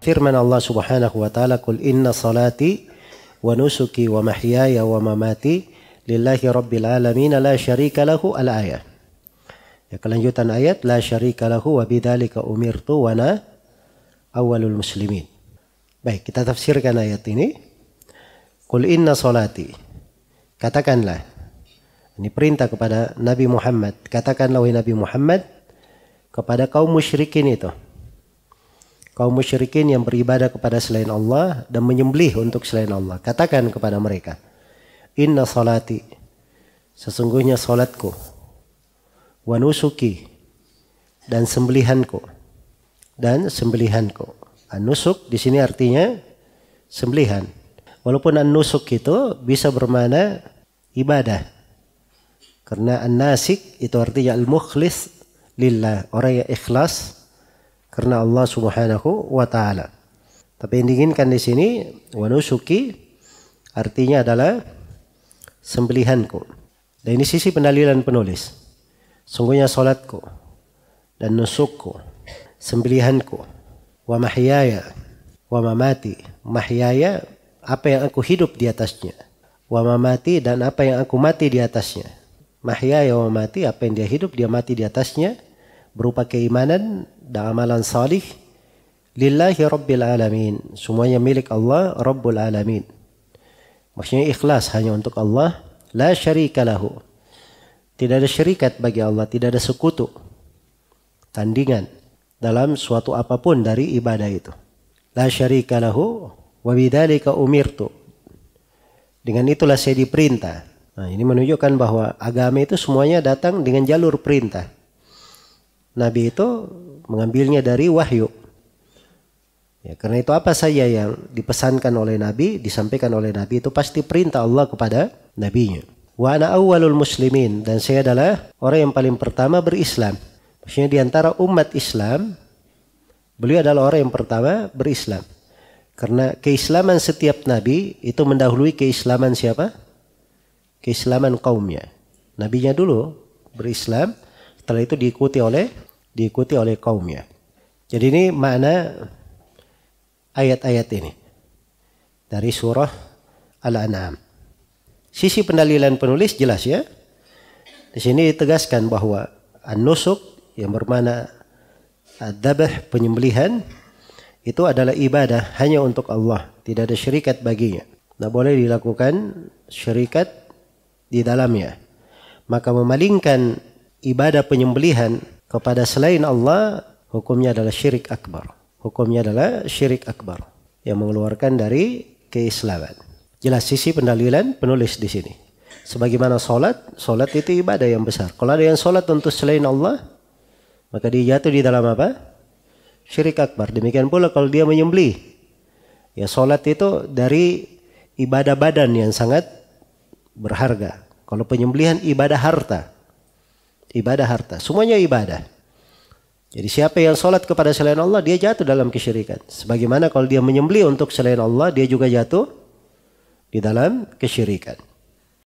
Firman Allah Subhanahu wa taala, kul inna salati wa nusuki wa mahyaya wa mamati lillahi rabbil alamin la syarika lahu" al-ayah. Ya, kelanjutan ayat, "La syarika lahu wa bidzalika umirtu wa ana awalul muslimin." Baik, kita tafsirkan ayat ini. kul inna salati. Katakanlah. Ini perintah kepada Nabi Muhammad. Katakanlah wahai Nabi Muhammad kepada kaum musyrikin itu kaum musyrikin yang beribadah kepada selain Allah dan menyembelih untuk selain Allah. Katakan kepada mereka, Inna salati, sesungguhnya salatku, wa nusuki, dan sembelihanku, dan sembelihanku. Anusuk di sini artinya sembelihan. Walaupun an itu bisa bermana ibadah. Karena an-nasik itu artinya al-mukhlis lillah, orang yang ikhlas karena Allah Subhanahu wa taala. Tapi yang diinginkan di sini wanusuki artinya adalah sembelihanku. Dan ini sisi pendalilan penulis. Sungguhnya salatku dan nusukku, sembelihanku, wa mahyaya, wa mamati, mahyaya apa yang aku hidup di atasnya, wa mamati dan apa yang aku mati di atasnya. Mahyaya wa mati apa yang dia hidup dia mati di atasnya berupa keimanan amalan salih lillahi rabbil alamin. Semuanya milik Allah Rabbul alamin. Maksudnya ikhlas hanya untuk Allah, la syarika lahu. Tidak ada syarikat bagi Allah, tidak ada sekutu. Tandingan dalam suatu apapun dari ibadah itu. La syarika lahu wa bidzalika umirtu. Dengan itulah saya diperintah. Nah, ini menunjukkan bahwa agama itu semuanya datang dengan jalur perintah. Nabi itu mengambilnya dari wahyu. Ya, karena itu apa saja yang dipesankan oleh Nabi, disampaikan oleh Nabi itu pasti perintah Allah kepada nabinya. Wa ana awwalul muslimin dan saya adalah orang yang paling pertama berislam. Maksudnya di antara umat Islam beliau adalah orang yang pertama berislam. Karena keislaman setiap nabi itu mendahului keislaman siapa? Keislaman kaumnya. Nabi-nya dulu berislam, setelah itu diikuti oleh diikuti oleh kaumnya. Jadi ini makna ayat-ayat ini dari surah Al-An'am. Sisi pendalilan penulis jelas ya. Di sini ditegaskan bahwa an-nusuk yang bermakna adabah penyembelihan itu adalah ibadah hanya untuk Allah, tidak ada syarikat baginya. Tidak boleh dilakukan syarikat di dalamnya. Maka memalingkan ibadah penyembelihan kepada selain Allah hukumnya adalah syirik akbar. Hukumnya adalah syirik akbar yang mengeluarkan dari keislaman. Jelas sisi pendalilan penulis di sini. Sebagaimana solat, solat itu ibadah yang besar. Kalau ada yang solat untuk selain Allah, maka dia jatuh di dalam apa? Syirik akbar. Demikian pula kalau dia menyembelih. Ya solat itu dari ibadah badan yang sangat berharga. Kalau penyembelihan ibadah harta. Ibadah harta. Semuanya ibadah. Jadi siapa yang sholat kepada selain Allah, dia jatuh dalam kesyirikan. Sebagaimana kalau dia menyembelih untuk selain Allah, dia juga jatuh di dalam kesyirikan.